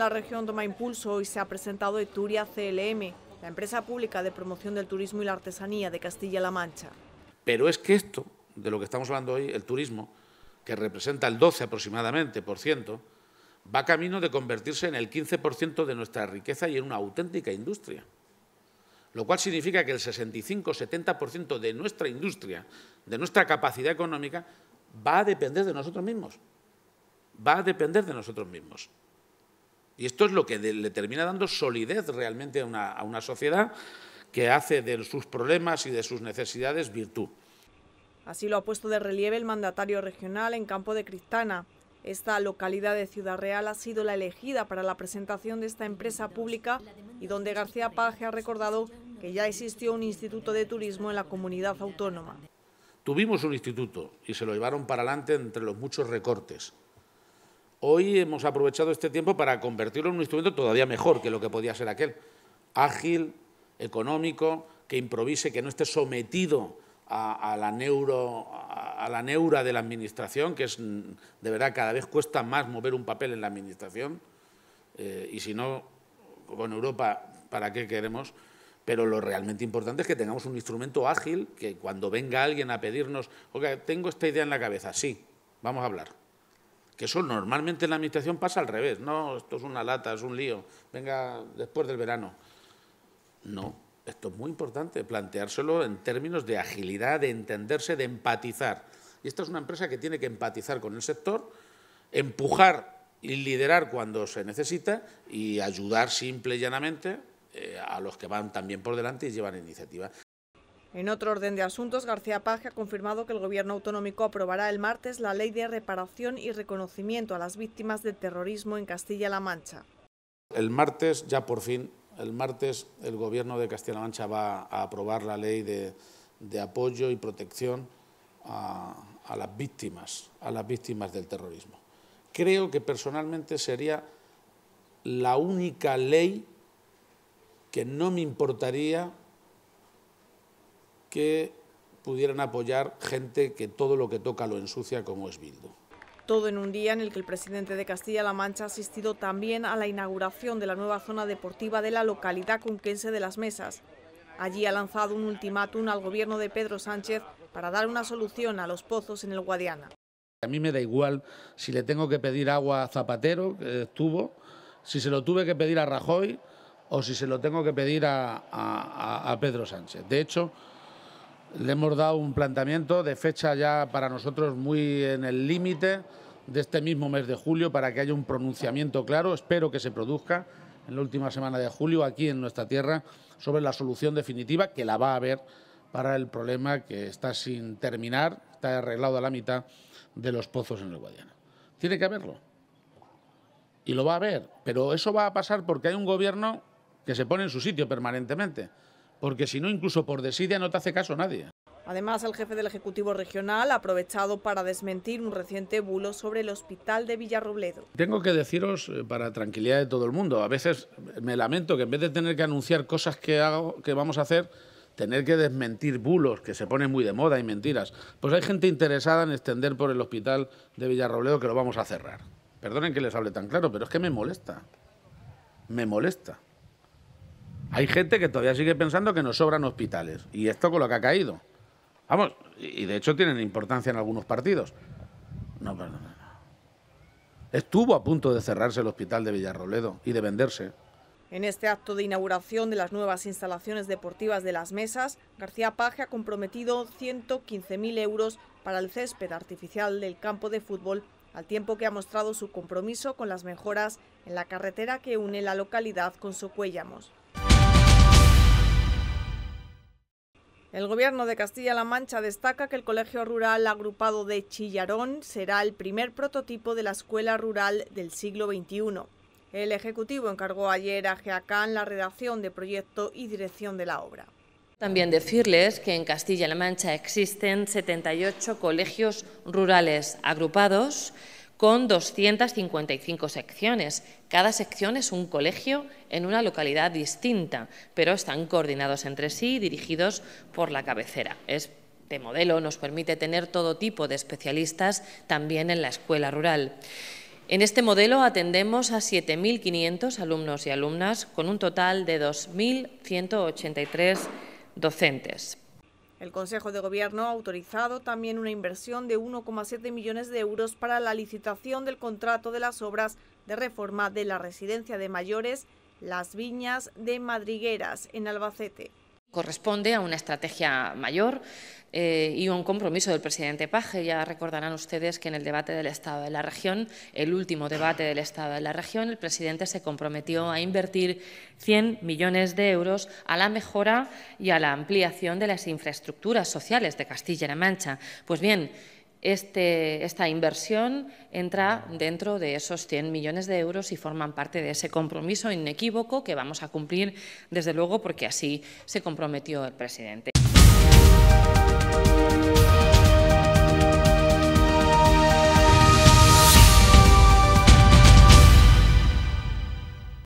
la región toma impulso y se ha presentado Eturia CLM, la empresa pública de promoción del turismo y la artesanía de Castilla-La Mancha. Pero es que esto, de lo que estamos hablando hoy, el turismo, que representa el 12 aproximadamente por ciento, va camino de convertirse en el 15% de nuestra riqueza y en una auténtica industria. Lo cual significa que el 65-70% de nuestra industria, de nuestra capacidad económica, va a depender de nosotros mismos. Va a depender de nosotros mismos. Y esto es lo que le termina dando solidez realmente a una, sociedad que hace de sus problemas y de sus necesidades virtud. Así lo ha puesto de relieve el mandatario regional en Campo de Cristana. Esta localidad de Ciudad Real ha sido la elegida para la presentación de esta empresa pública y donde García Page ha recordado que ya existió un instituto de turismo en la comunidad autónoma. Tuvimos un instituto y se lo llevaron para adelante entre los muchos recortes. Hoy hemos aprovechado este tiempo para convertirlo en un instrumento todavía mejor que lo que podía ser aquel. Ágil, económico, que improvise, que no esté sometido a, la neuro, a, la neura de la administración, que es mm, de verdad cada vez cuesta más mover un papel en la administración. Eh, y si no, con Europa, ¿para qué queremos? Pero lo realmente importante es que tengamos un instrumento ágil que cuando venga alguien a pedirnos, oiga, tengo esta idea en la cabeza, sí, vamos a hablar. Que eso normalmente en la administración pasa al revés. No, esto es una lata, es un lío. Venga, después del verano. No, esto es muy importante, planteárselo en términos de agilidad, de entenderse, de empatizar. Y esta es una empresa que tiene que empatizar con el sector, empujar y liderar cuando se necesita y ayudar simple y llanamente eh, a los que van también por delante y llevan iniciativa. En otro orden de asuntos, García Page ha confirmado que el gobierno autonómico aprobará el martes la ley de reparación y reconocimiento a las víctimas del terrorismo en Castilla-La Mancha. El martes, ya por fin, el martes el gobierno de Castilla-La Mancha va a aprobar la ley de, apoyo y protección a, las víctimas, a las víctimas del terrorismo. Creo que personalmente sería la única ley que no me importaría que pudieran apoyar gente que todo lo que toca lo ensucia como es Bildu. Todo en un día en el que el presidente de Castilla-La Mancha ha asistido también a la inauguración de la nueva zona deportiva de la localidad conquense de Las Mesas. Allí ha lanzado un ultimátum al gobierno de Pedro Sánchez para dar una solución a los pozos en el Guadiana. A mí me da igual si le tengo que pedir agua a Zapatero, que estuvo, si se lo tuve que pedir a Rajoy o si se lo tengo que pedir a, a Pedro Sánchez. De hecho, le hemos dado un planteamiento de fecha ya para nosotros muy en el límite de este mismo mes de julio para que haya un pronunciamiento claro, espero que se produzca en la última semana de julio aquí en nuestra tierra sobre la solución definitiva que la va a haber para el problema que está sin terminar, está arreglado a la mitad de los pozos en el Guadiana. Tiene que haberlo. Y lo va a haber, pero eso va a pasar porque hay un gobierno que se pone en su sitio permanentemente porque si no, incluso por desidia no te hace caso nadie. Además, el jefe del Ejecutivo Regional ha aprovechado para desmentir un reciente bulo sobre el hospital de Villarrobledo. Tengo que deciros, eh, para tranquilidad de todo el mundo, a veces me lamento que en vez de tener que anunciar cosas que, vamos a hacer, tener que desmentir bulos que se ponen muy de moda y mentiras. Pues hay gente interesada en extender por el hospital de Villarrobledo que lo vamos a cerrar. Perdonen que les hable tan claro, pero es que me molesta. Me molesta. Hay gente que todavía sigue pensando que nos sobran hospitales. Y esto con lo que ha caído. Vamos, y de hecho tienen importancia en algunos partidos. No, perdón. Estuvo a punto de cerrarse el hospital de Villarroledo y de venderse. En este acto de inauguración de las nuevas instalaciones deportivas de las mesas, García Paje ha comprometido 115.000 euros para el césped artificial del campo de fútbol, al tiempo que ha mostrado su compromiso con las mejoras en la carretera que une la localidad con Socuéllamos. El gobierno de Castilla-La Mancha destaca que el Colegio Rural Agrupado de Chillarón será el primer prototipo de la escuela rural del siglo XXI. El Ejecutivo encargó ayer a Geacán la redacción de proyecto y dirección de la obra. También decirles que en Castilla-La Mancha existen 78 colegios rurales agrupados con 255 secciones. Cada sección es un colegio en una localidad distinta, pero están coordinados entre sí y dirigidos por la cabecera. Este modelo nos permite tener todo tipo de especialistas también en la escuela rural. En este modelo atendemos a 7.500 alumnos y alumnas con un total de 2.183 docentes. El Consejo de Gobierno ha autorizado también una inversión de 1,7 millones de euros para la licitación del contrato de las obras de reforma de la residencia de mayores Las Viñas de Madrigueras, en Albacete. Corresponde a una estrategia mayor eh, y un compromiso del presidente Paje. Ya recordarán ustedes que en el debate del Estado de la Región, el último debate del Estado de la Región, el presidente se comprometió a invertir 100 millones de euros a la mejora y a la ampliación de las infraestructuras sociales de Castilla-La Mancha. Pues bien, este, esta inversión entra dentro de esos 100 millones de euros y forman parte de ese compromiso inequívoco que vamos a cumplir, desde luego, porque así se comprometió el presidente.